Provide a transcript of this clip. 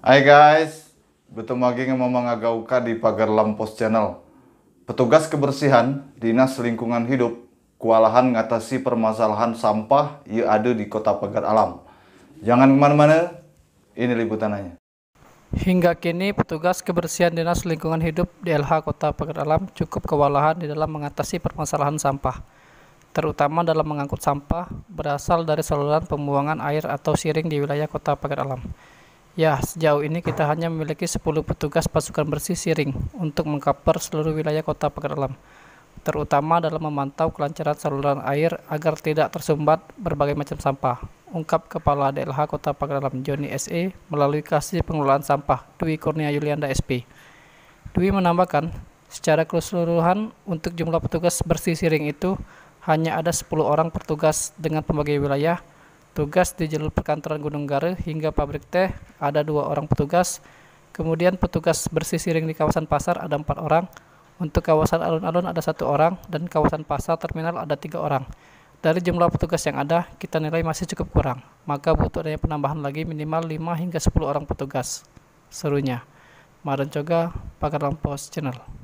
Hai guys, bertemu lagi dengan Mama Ngagauka di Pagar Lampos Channel. Petugas kebersihan Dinas Lingkungan Hidup kewalahan ngatasi permasalahan sampah yang ada di Kota Pagar Alam. Jangan kemana-mana, ini liputannya. Hingga kini, petugas kebersihan Dinas Lingkungan Hidup DLH Kota Pagar Alam cukup kewalahan di dalam mengatasi permasalahan sampah, terutama dalam mengangkut sampah berasal dari saluran pembuangan air atau siring di wilayah Kota Pagar Alam. Ya, sejauh ini kita hanya memiliki 10 petugas pasukan bersih siring untuk mengkaper seluruh wilayah kota Pekalongan, terutama dalam memantau kelancaran saluran air agar tidak tersumbat berbagai macam sampah, ungkap Kepala DLH Kota Pekalongan Joni SE melalui Kasih Pengelolaan Sampah Dwi Kurnia Yulianda SP. Dwi menambahkan, secara keseluruhan untuk jumlah petugas bersih siring itu hanya ada 10 orang petugas dengan pembagian wilayah Tugas di jalur perkantoran Gunung Gare hingga pabrik teh ada dua orang petugas. Kemudian petugas bersih siring di kawasan pasar ada empat orang. Untuk kawasan alun-alun ada satu orang dan kawasan pasar terminal ada tiga orang. Dari jumlah petugas yang ada, kita nilai masih cukup kurang. Maka butuh adanya penambahan lagi minimal 5 hingga 10 orang petugas. Serunya. Maren Coga, Pakar Lampos Channel.